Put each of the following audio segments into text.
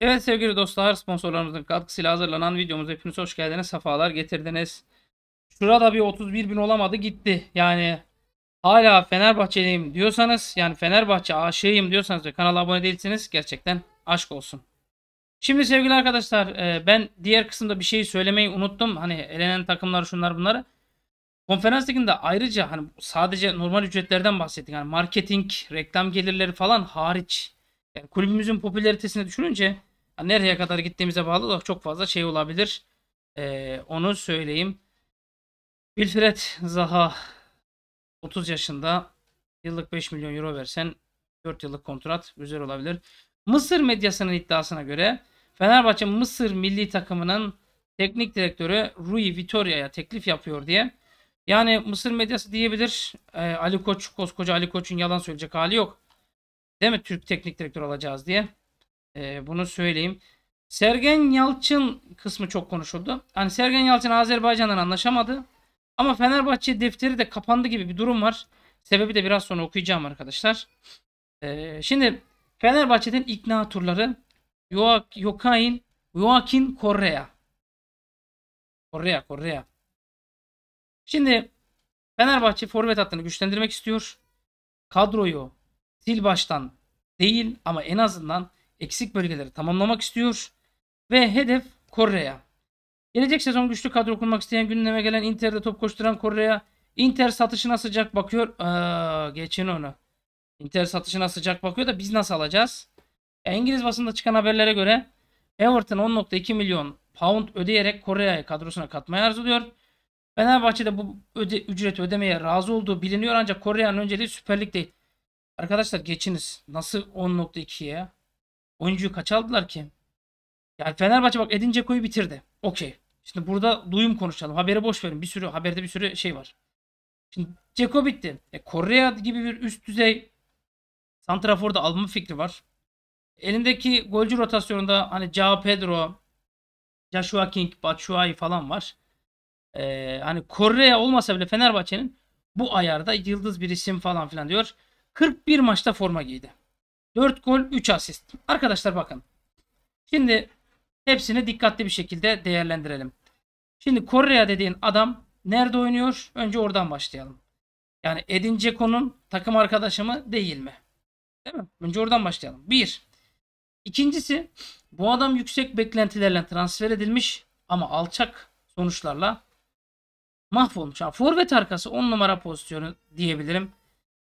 Evet sevgili dostlar sponsorlarımızın katkısıyla hazırlanan videomuz hepiniz hoş geldiniz. Sefalar getirdiniz. Şurada bir 31 bin olamadı gitti. Yani hala Fenerbahçeliyim diyorsanız yani Fenerbahçe aşığıyım diyorsanız ve kanala abone değilseniz gerçekten aşk olsun. Şimdi sevgili arkadaşlar e, ben diğer kısımda bir şey söylemeyi unuttum. Hani elenen takımlar şunlar bunları. Konferans liginde ayrıca hani sadece normal ücretlerden bahsettik. Yani marketing, reklam gelirleri falan hariç. Yani kulübümüzün popülaritesini düşününce Nereye kadar gittiğimize bağlı olarak çok fazla şey olabilir. Ee, onu söyleyeyim. Wilfred Zaha 30 yaşında yıllık 5 milyon euro versen 4 yıllık kontrat güzel olabilir. Mısır medyasının iddiasına göre Fenerbahçe Mısır milli takımının teknik direktörü Rui Vitoria'ya teklif yapıyor diye. Yani Mısır medyası diyebilir. E, Ali Koç, koskoca Ali Koç'un yalan söyleyecek hali yok. Değil mi? Türk teknik direktör olacağız diye. E, bunu söyleyeyim. Sergen Yalçın kısmı çok konuşuldu. Hani Sergen Yalçın Azerbaycan'dan anlaşamadı. Ama Fenerbahçe defteri de kapandı gibi bir durum var. Sebebi de biraz sonra okuyacağım arkadaşlar. Ee, şimdi Fenerbahçe'den ikna turları Joaquin, Joaquin Correa. Correa, Correa. Şimdi Fenerbahçe forvet hattını güçlendirmek istiyor. Kadroyu sil baştan değil ama en azından eksik bölgeleri tamamlamak istiyor ve hedef Korea. Gelecek sezon güçlü kadro kurmak isteyen gündeme gelen Inter'de top koşturan Korea Inter satışına sıcak bakıyor. Aa, geçin onu. Inter satışına sıcak bakıyor da biz nasıl alacağız? E, İngiliz basında çıkan haberlere göre Everton 10.2 milyon pound ödeyerek Korea'yı kadrosuna katmaya arzuluyor. Fenerbahçe'de bu öde, ücreti ödemeye razı olduğu biliniyor ancak Korea'nın önceliği süperlik değil. Arkadaşlar geçiniz. Nasıl 10.2'ye? Oyuncuyu kaç aldılar ki? Yani Fenerbahçe bak Edin Dzeko'yu bitirdi. Okey. Şimdi burada duyum konuşalım. Haberi boş verin. Bir sürü haberde bir sürü şey var. Şimdi Ceko bitti. E, Korea gibi bir üst düzey Santrafor'da alma fikri var. Elindeki golcü rotasyonunda hani Cao Pedro, Joshua King, Batshuayi falan var. E, hani Korea olmasa bile Fenerbahçe'nin bu ayarda yıldız bir isim falan filan diyor. 41 maçta forma giydi. 4 gol 3 asist. Arkadaşlar bakın. Şimdi hepsini dikkatli bir şekilde değerlendirelim. Şimdi Korea dediğin adam nerede oynuyor? Önce oradan başlayalım. Yani Edin Ceko'nun takım arkadaşı mı değil mi? Değil mi? Önce oradan başlayalım. Bir. İkincisi bu adam yüksek beklentilerle transfer edilmiş ama alçak sonuçlarla mahvolmuş. Yani forvet arkası 10 numara pozisyonu diyebilirim.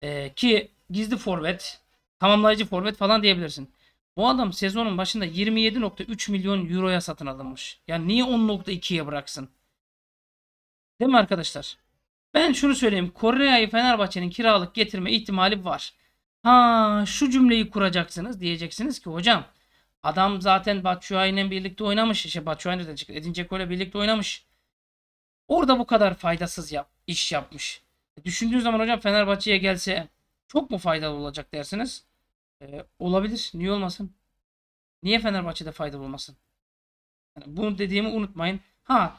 Ee, ki gizli forvet tamamlayıcı forvet falan diyebilirsin. Bu adam sezonun başında 27.3 milyon euroya satın alınmış. Yani niye 10.2'ye bıraksın? Değil mi arkadaşlar? Ben şunu söyleyeyim. Korea'yı Fenerbahçe'nin kiralık getirme ihtimali var. Ha şu cümleyi kuracaksınız. Diyeceksiniz ki hocam adam zaten Batshuayi'yle birlikte oynamış. İşte Batshuayi de çıktı. Edin Dzeko birlikte oynamış. Orada bu kadar faydasız yap, iş yapmış. E, düşündüğün zaman hocam Fenerbahçe'ye gelse çok mu faydalı olacak dersiniz? Ee, olabilir. Niye olmasın? Niye Fenerbahçe'de fayda bulmasın? Yani bunu dediğimi unutmayın. Ha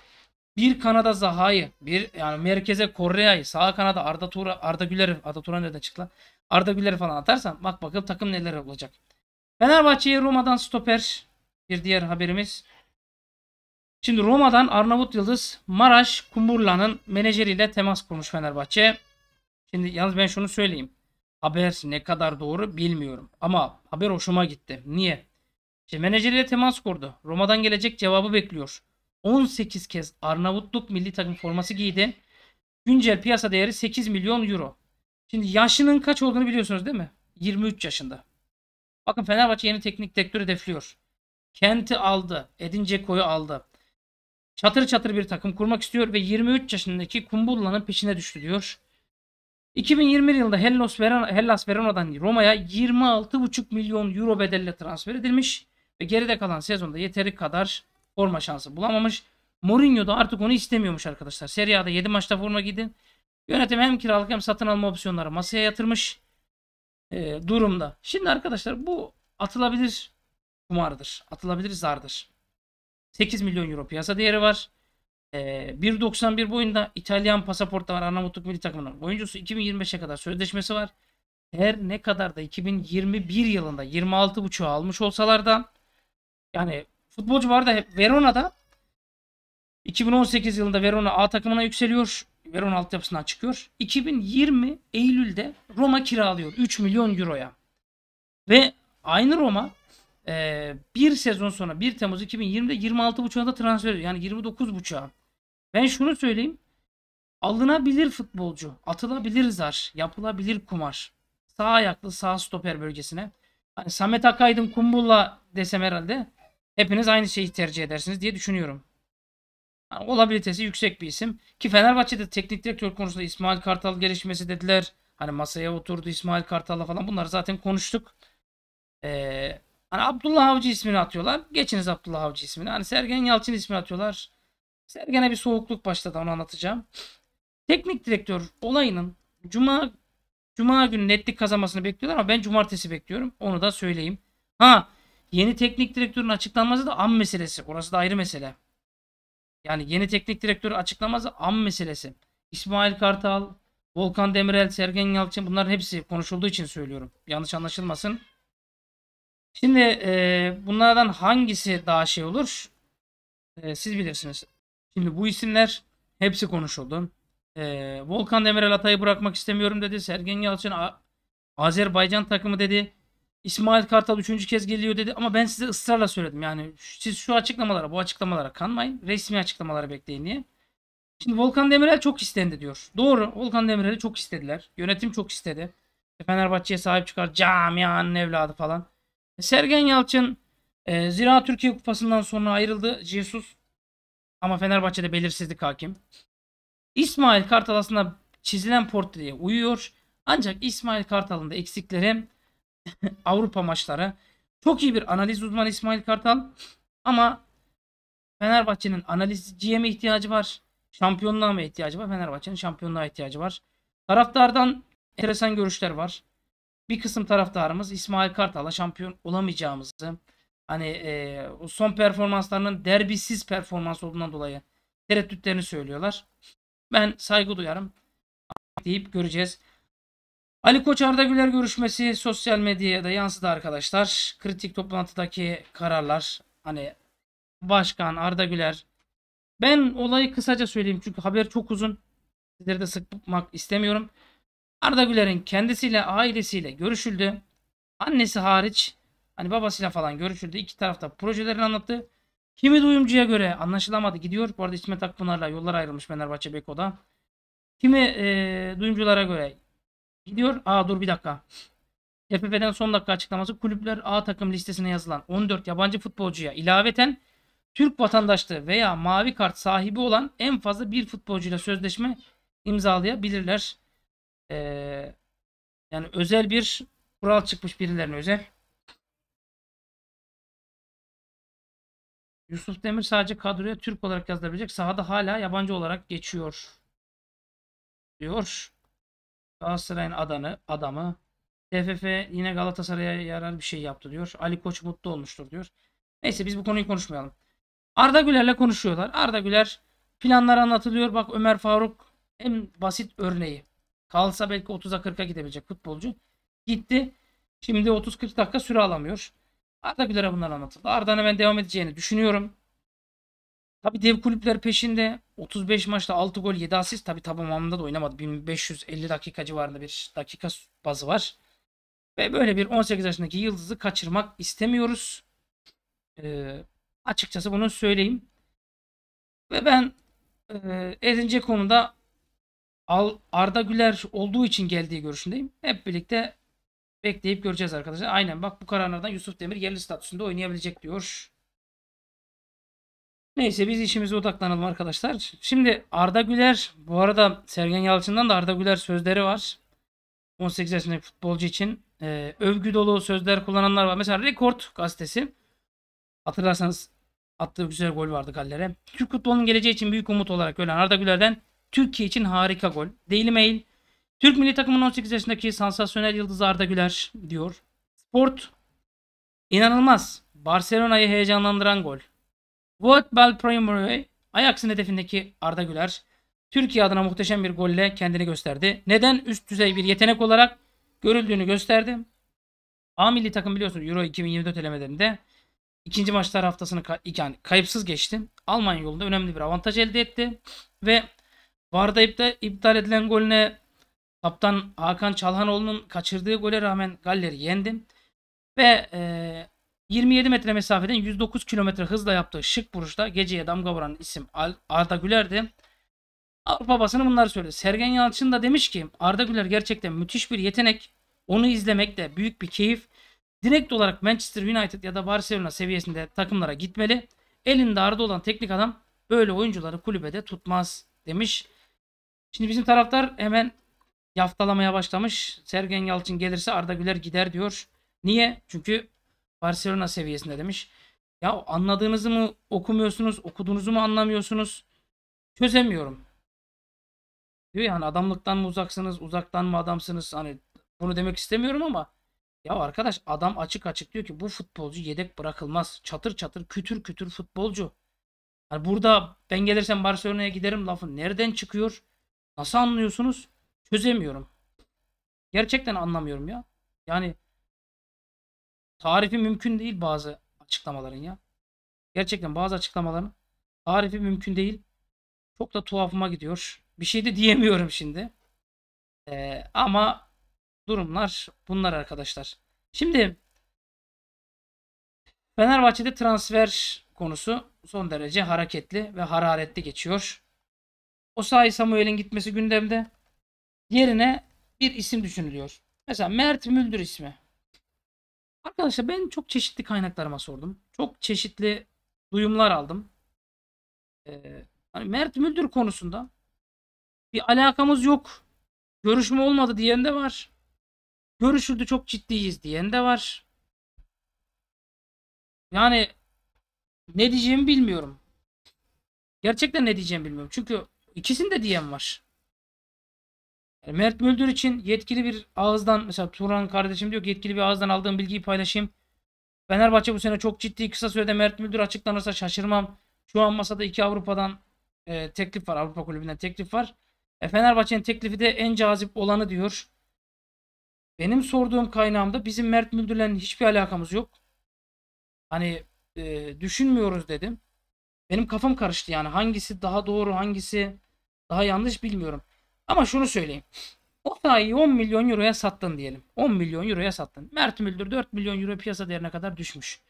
bir Kanada Zaha'yı, bir yani merkeze Korrea'yı, sağ kanada Arda Turan, Arda Güler'i, Arda Turan nereden çıktı Arda Güler'i falan atarsan bak bakalım takım neler olacak. Fenerbahçe'ye Roma'dan stoper bir diğer haberimiz. Şimdi Roma'dan Arnavut Yıldız Maraş Kumburla'nın menajeriyle temas kurmuş Fenerbahçe. Şimdi yalnız ben şunu söyleyeyim haber ne kadar doğru bilmiyorum. Ama haber hoşuma gitti. Niye? İşte menajeriyle temas kurdu. Roma'dan gelecek cevabı bekliyor. 18 kez Arnavutluk milli takım forması giydi. Güncel piyasa değeri 8 milyon euro. Şimdi yaşının kaç olduğunu biliyorsunuz değil mi? 23 yaşında. Bakın Fenerbahçe yeni teknik direktörü defliyor. Kent'i aldı. Edin Dzeko'yu aldı. Çatır çatır bir takım kurmak istiyor ve 23 yaşındaki Kumbulla'nın peşine düştü diyor. 2021 yılında Hellas, Verona, Hellas Verona'dan Roma'ya 26,5 milyon euro bedelle transfer edilmiş ve geride kalan sezonda yeteri kadar forma şansı bulamamış. Mourinho da artık onu istemiyormuş arkadaşlar. Serie A'da 7 maçta forma giydi. Yönetim hem kiralık hem satın alma opsiyonları masaya yatırmış e, durumda. Şimdi arkadaşlar bu atılabilir kumardır. Atılabilir zardır. 8 milyon euro piyasa değeri var. Ee, 1.91 boyunda İtalyan pasaportta var Arnavutluk milli takımının oyuncusu 2025'e kadar sözleşmesi var. Her ne kadar da 2021 yılında 26.5'u almış olsalar da yani futbolcu var da Verona'da 2018 yılında Verona A takımına yükseliyor. Verona altyapısından çıkıyor. 2020 Eylül'de Roma kiralıyor 3 milyon euroya. Ve aynı Roma ee, bir sezon sonra 1 Temmuz 2020'de 26.5'a da transfer ediyor. Yani 29.5'a. Ben şunu söyleyeyim. Alınabilir futbolcu, atılabilir zar, yapılabilir kumar. Sağ ayaklı sağ stoper bölgesine. Hani Samet Akaydın Kumbulla desem herhalde hepiniz aynı şeyi tercih edersiniz diye düşünüyorum. Yani olabilitesi yüksek bir isim. Ki Fenerbahçe'de teknik direktör konusunda İsmail Kartal gelişmesi dediler. Hani masaya oturdu İsmail Kartal'la falan bunları zaten konuştuk. Ee, hani Abdullah Avcı ismini atıyorlar. Geçiniz Abdullah Avcı ismini. Hani Sergen Yalçın ismini atıyorlar. Sergen'e bir soğukluk başladı onu anlatacağım. Teknik direktör olayının cuma cuma günü netlik kazanmasını bekliyorlar ama ben cumartesi bekliyorum. Onu da söyleyeyim. Ha yeni teknik direktörün açıklanması da an meselesi. Orası da ayrı mesele. Yani yeni teknik direktörü açıklaması an meselesi. İsmail Kartal, Volkan Demirel, Sergen Yalçın bunların hepsi konuşulduğu için söylüyorum. Yanlış anlaşılmasın. Şimdi e, bunlardan hangisi daha şey olur? E, siz bilirsiniz. Şimdi bu isimler hepsi konuşuldu. Ee, Volkan Demirel Atay'ı bırakmak istemiyorum dedi. Sergen Yalçın A Azerbaycan takımı dedi. İsmail Kartal üçüncü kez geliyor dedi. Ama ben size ısrarla söyledim. Yani siz şu açıklamalara, bu açıklamalara kanmayın. Resmi açıklamalara bekleyin diye. Şimdi Volkan Demirel çok istendi diyor. Doğru. Volkan Demirel'i çok istediler. Yönetim çok istedi. E, Fenerbahçe'ye sahip çıkar. Camianın evladı falan. E, Sergen Yalçın e, Zira Türkiye Kupası'ndan sonra ayrıldı. Jesus ama Fenerbahçe'de belirsizlik hakim. İsmail Kartal aslında çizilen portreye uyuyor. Ancak İsmail Kartal'ın da eksikleri Avrupa maçları. Çok iyi bir analiz uzmanı İsmail Kartal. Ama Fenerbahçe'nin analizciye mi ihtiyacı var? Şampiyonluğa mı ihtiyacı var? Fenerbahçe'nin şampiyonluğa ihtiyacı var. Taraftardan enteresan görüşler var. Bir kısım taraftarımız İsmail Kartal'a şampiyon olamayacağımızı, Hani e, o son performanslarının derbisiz performans olduğundan dolayı tereddütlerini söylüyorlar. Ben saygı duyarım deyip göreceğiz. Ali Koç Arda Güler görüşmesi sosyal medyaya da yansıdı arkadaşlar. Kritik toplantıdaki kararlar hani başkan Arda Güler. Ben olayı kısaca söyleyeyim çünkü haber çok uzun. Sizleri de sıkmak istemiyorum. Arda Güler'in kendisiyle ailesiyle görüşüldü. Annesi hariç Hani babasıyla falan görüşürdü. İki tarafta projelerini anlattı. Kimi duyumcuya göre anlaşılamadı gidiyor. Bu arada İsmet Akpınar'la yollar ayrılmış Fenerbahçe Beko'da. Kimi e, duyumculara göre gidiyor. Aa dur bir dakika. TFF'den son dakika açıklaması kulüpler A takım listesine yazılan 14 yabancı futbolcuya ilaveten Türk vatandaşlığı veya mavi kart sahibi olan en fazla bir futbolcuyla sözleşme imzalayabilirler. Ee, yani özel bir kural çıkmış birilerine özel. Yusuf Demir sadece kadroya Türk olarak yazılabilecek. Sahada hala yabancı olarak geçiyor. Diyor. Galatasaray'ın adamı, adamı. TFF yine Galatasaray'a yarar bir şey yaptı diyor. Ali Koç mutlu olmuştur diyor. Neyse biz bu konuyu konuşmayalım. Arda Güler'le konuşuyorlar. Arda Güler planlar anlatılıyor. Bak Ömer Faruk en basit örneği. Kalsa belki 30'a 40'a gidebilecek futbolcu. Gitti. Şimdi 30-40 dakika süre alamıyor. Arda Güler'e bunlar anlatıldı. Arda'nın ben devam edeceğini düşünüyorum. Tabi dev kulüpler peşinde. 35 maçta 6 gol 7 asist. Tabi tamamında da oynamadı. 1550 dakika civarında bir dakika bazı var. Ve böyle bir 18 yaşındaki yıldızı kaçırmak istemiyoruz. Ee, açıkçası bunu söyleyeyim. Ve ben e, Edin Ceko'nun Arda Güler olduğu için geldiği görüşündeyim. Hep birlikte Bekleyip göreceğiz arkadaşlar. Aynen bak bu kararlardan Yusuf Demir yerli statüsünde oynayabilecek diyor. Neyse biz işimize odaklanalım arkadaşlar. Şimdi Arda Güler bu arada Sergen Yalçın'dan da Arda Güler sözleri var. 18 yaşındaki futbolcu için e, övgü dolu sözler kullananlar var. Mesela Rekord gazetesi hatırlarsanız attığı güzel gol vardı Galler'e. Türk futbolunun geleceği için büyük umut olarak ölen Arda Güler'den Türkiye için harika gol. Daily Mail Türk milli takımının 18 yaşındaki sansasyonel yıldız Arda Güler diyor. Sport inanılmaz. Barcelona'yı heyecanlandıran gol. World Premier Ajax'ın hedefindeki Arda Güler Türkiye adına muhteşem bir golle kendini gösterdi. Neden üst düzey bir yetenek olarak görüldüğünü gösterdi. A milli takım biliyorsunuz Euro 2024 elemelerinde ikinci maçlar haftasını yani kayıpsız geçti. Almanya yolunda önemli bir avantaj elde etti ve Varda iptal, iptal edilen golüne Kaptan Hakan Çalhanoğlu'nun kaçırdığı gole rağmen Galler'i yendim. Ve e, 27 metre mesafeden 109 kilometre hızla yaptığı şık vuruşta geceye damga vuran isim Arda Güler'di. Avrupa basını bunları söyledi. Sergen Yalçın da demiş ki Arda Güler gerçekten müthiş bir yetenek. Onu izlemek de büyük bir keyif. Direkt olarak Manchester United ya da Barcelona seviyesinde takımlara gitmeli. Elinde Arda olan teknik adam böyle oyuncuları kulübede tutmaz demiş. Şimdi bizim taraftar hemen yaftalamaya başlamış. Sergen Yalçın gelirse Arda Güler gider diyor. Niye? Çünkü Barcelona seviyesinde demiş. Ya anladığınızı mı okumuyorsunuz, okuduğunuzu mu anlamıyorsunuz? Çözemiyorum. Diyor yani adamlıktan mı uzaksınız, uzaktan mı adamsınız? Hani bunu demek istemiyorum ama ya arkadaş adam açık açık diyor ki bu futbolcu yedek bırakılmaz. Çatır çatır kütür kütür futbolcu. Yani burada ben gelirsem Barcelona'ya giderim lafı nereden çıkıyor? Nasıl anlıyorsunuz? çözemiyorum. Gerçekten anlamıyorum ya. Yani tarifi mümkün değil bazı açıklamaların ya. Gerçekten bazı açıklamaların tarifi mümkün değil. Çok da tuhafıma gidiyor. Bir şey de diyemiyorum şimdi. Ee, ama durumlar bunlar arkadaşlar. Şimdi Fenerbahçe'de transfer konusu son derece hareketli ve hararetli geçiyor. Osayi Samuel'in gitmesi gündemde yerine bir isim düşünülüyor. Mesela Mert Müldür ismi. Arkadaşlar ben çok çeşitli kaynaklarıma sordum. Çok çeşitli duyumlar aldım. Ee, hani Mert Müldür konusunda bir alakamız yok. Görüşme olmadı diyen de var. Görüşürdü çok ciddiyiz diyen de var. Yani ne diyeceğimi bilmiyorum. Gerçekten ne diyeceğimi bilmiyorum. Çünkü ikisinde diyen var. E, Mert Müldür için yetkili bir ağızdan mesela Turan kardeşim diyor ki yetkili bir ağızdan aldığım bilgiyi paylaşayım. Fenerbahçe bu sene çok ciddi kısa sürede Mert Müldür açıklanırsa şaşırmam. Şu an masada iki Avrupa'dan e, teklif var. Avrupa kulübünden teklif var. E, Fenerbahçe'nin teklifi de en cazip olanı diyor. Benim sorduğum kaynağımda bizim Mert Müldür'le hiçbir alakamız yok. Hani e, düşünmüyoruz dedim. Benim kafam karıştı yani hangisi daha doğru hangisi daha yanlış bilmiyorum. Ama şunu söyleyeyim. O sahayı 10 milyon euroya sattın diyelim. 10 milyon euroya sattın. Mert Müldür 4 milyon euro piyasa değerine kadar düşmüş.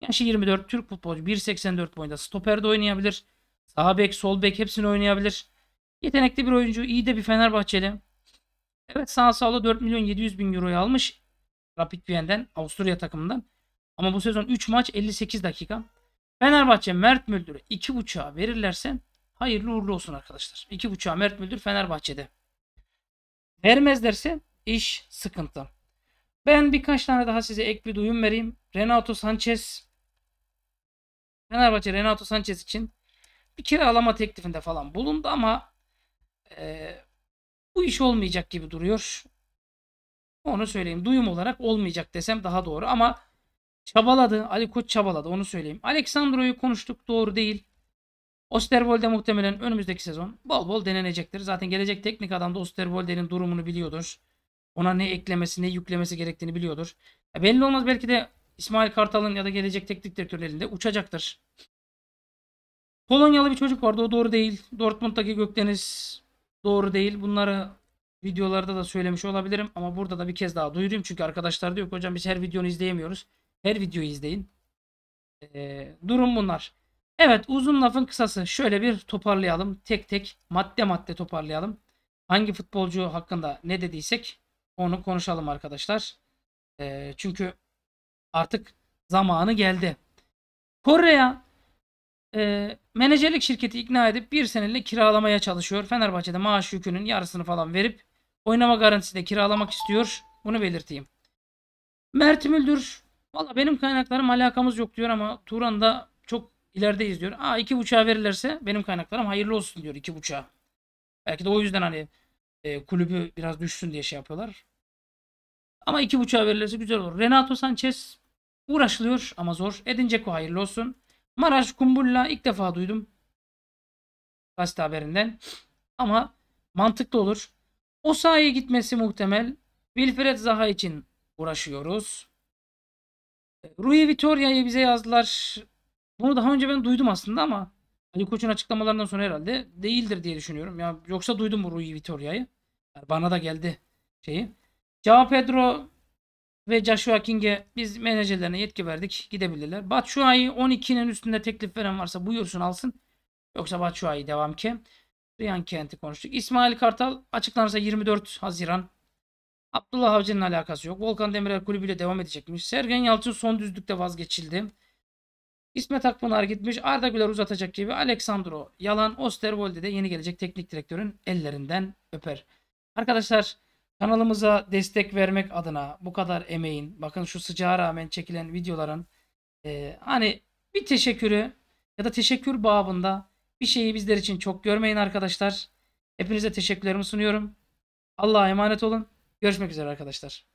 Yaşı 24 Türk futbolcu 1.84 boyunda stoperde oynayabilir. Sağ bek, sol bek hepsini oynayabilir. Yetenekli bir oyuncu, iyi de bir Fenerbahçeli. Evet sağ sağla 4 milyon 700 bin euroyu almış. Rapid Wien'den, Avusturya takımından. Ama bu sezon 3 maç 58 dakika. Fenerbahçe Mert Müldür'ü 2.5'a verirlerse Hayırlı uğurlu olsun arkadaşlar. İki 2.5'a Mert Müldür Fenerbahçe'de. Vermezlerse iş sıkıntı. Ben birkaç tane daha size ek bir duyum vereyim. Renato Sanchez Fenerbahçe Renato Sanchez için bir kiralama teklifinde falan bulundu ama e, bu iş olmayacak gibi duruyor. Onu söyleyeyim. Duyum olarak olmayacak desem daha doğru ama çabaladı. Ali Koç çabaladı onu söyleyeyim. Alexandro'yu konuştuk doğru değil. Osterwolde muhtemelen önümüzdeki sezon bol bol denenecektir. Zaten gelecek teknik adam da Osterwolde'nin durumunu biliyordur. Ona ne eklemesi ne yüklemesi gerektiğini biliyordur. Ya belli olmaz belki de İsmail Kartal'ın ya da gelecek teknik direktörlerinde uçacaktır. Polonyalı bir çocuk vardı o doğru değil. Dortmund'daki Gökdeniz doğru değil. Bunları videolarda da söylemiş olabilirim ama burada da bir kez daha duyurayım. Çünkü arkadaşlar diyor ki hocam biz her videonu izleyemiyoruz. Her videoyu izleyin. Ee, durum bunlar. Evet uzun lafın kısası. Şöyle bir toparlayalım. Tek tek madde madde toparlayalım. Hangi futbolcu hakkında ne dediysek onu konuşalım arkadaşlar. E, çünkü artık zamanı geldi. Koreya e, menajerlik şirketi ikna edip bir senelik kiralamaya çalışıyor. Fenerbahçe'de maaş yükünün yarısını falan verip oynama garantisiyle kiralamak istiyor. Bunu belirteyim. Mert Müldür Valla benim kaynaklarım alakamız yok diyor ama Turan da İlerideyiz diyor. Aa iki buçuğa verirlerse benim kaynaklarım hayırlı olsun diyor iki buçuğa. Belki de o yüzden hani e, kulübü biraz düşsün diye şey yapıyorlar. Ama iki buçuğa verilirse güzel olur. Renato Sanchez uğraşılıyor ama zor. Edin Dzeko hayırlı olsun. Maraş Kumbulla ilk defa duydum. Gazete haberinden. Ama mantıklı olur. O sahaya gitmesi muhtemel. Wilfred Zaha için uğraşıyoruz. E, Rui Vitoria'yı bize yazdılar. Bunu daha önce ben duydum aslında ama Ali Koç'un açıklamalarından sonra herhalde değildir diye düşünüyorum. Ya yoksa duydum bu Rui Vitoria'yı. Yani bana da geldi şeyi. Cao Pedro ve Joshua King'e biz menajerlerine yetki verdik. Gidebilirler. Batshuayi 12'nin üstünde teklif veren varsa buyursun alsın. Yoksa Batshuayi devam ki. Ryan Kent'i konuştuk. İsmail Kartal açıklanırsa 24 Haziran. Abdullah Avcı'nın alakası yok. Volkan Demirel kulübüyle devam edecekmiş. Sergen Yalçın son düzlükte vazgeçildi. İsmet Akpınar gitmiş. Arda Güler uzatacak gibi. Aleksandro yalan. Osterwolde de yeni gelecek teknik direktörün ellerinden öper. Arkadaşlar kanalımıza destek vermek adına bu kadar emeğin bakın şu sıcağa rağmen çekilen videoların e, hani bir teşekkürü ya da teşekkür babında bir şeyi bizler için çok görmeyin arkadaşlar. Hepinize teşekkürlerimi sunuyorum. Allah'a emanet olun. Görüşmek üzere arkadaşlar.